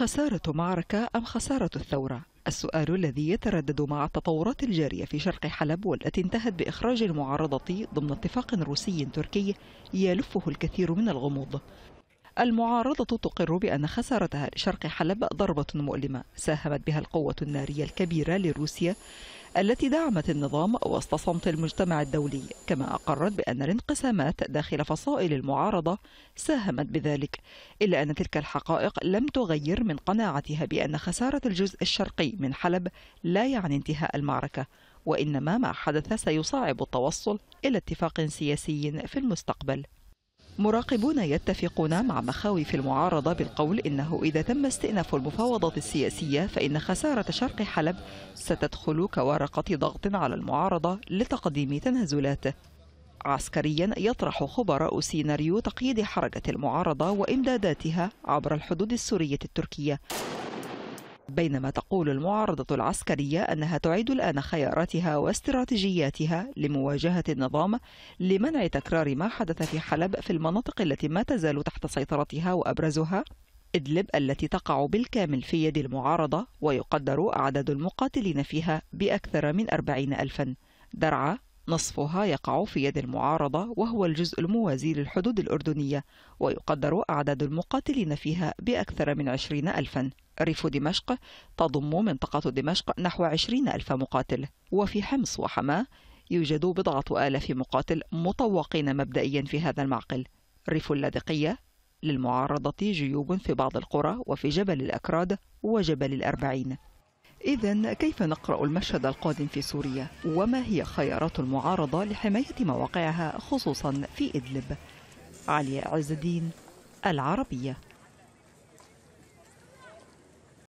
خسارة معركة أم خسارة الثورة؟ السؤال الذي يتردد مع التطورات الجارية في شرق حلب والتي انتهت بإخراج المعارضة ضمن اتفاق روسي تركي يلفه الكثير من الغموض المعارضة تقر بأن خسارتها لشرق حلب ضربة مؤلمة ساهمت بها القوة النارية الكبيرة لروسيا التي دعمت النظام وسط صمت المجتمع الدولي كما أقرت بأن الانقسامات داخل فصائل المعارضة ساهمت بذلك إلا أن تلك الحقائق لم تغير من قناعتها بأن خسارة الجزء الشرقي من حلب لا يعني انتهاء المعركة وإنما ما حدث سيصعب التوصل إلى اتفاق سياسي في المستقبل مراقبون يتفقون مع مخاوف المعارضة بالقول إنه إذا تم استئناف المفاوضات السياسية فإن خسارة شرق حلب ستدخل كورقة ضغط على المعارضة لتقديم تنازلات عسكريا يطرح خبراء سيناريو تقييد حركة المعارضة وإمداداتها عبر الحدود السورية التركية بينما تقول المعارضة العسكرية أنها تعيد الآن خياراتها واستراتيجياتها لمواجهة النظام لمنع تكرار ما حدث في حلب في المناطق التي ما تزال تحت سيطرتها وأبرزها إدلب التي تقع بالكامل في يد المعارضة ويقدر أعداد المقاتلين فيها بأكثر من أربعين ألفا درعا نصفها يقع في يد المعارضة وهو الجزء الموازي للحدود الأردنية ويقدر أعداد المقاتلين فيها بأكثر من عشرين ألفاً ريف دمشق تضم منطقة دمشق نحو عشرين ألف مقاتل وفي حمص وحماة يوجد بضعة آلاف مقاتل مطوقين مبدئيا في هذا المعقل ريف اللاذقية للمعارضة جيوب في بعض القرى وفي جبل الأكراد وجبل الأربعين إذا كيف نقرأ المشهد القادم في سوريا؟ وما هي خيارات المعارضة لحماية مواقعها خصوصا في إدلب؟ علي عز الدين العربية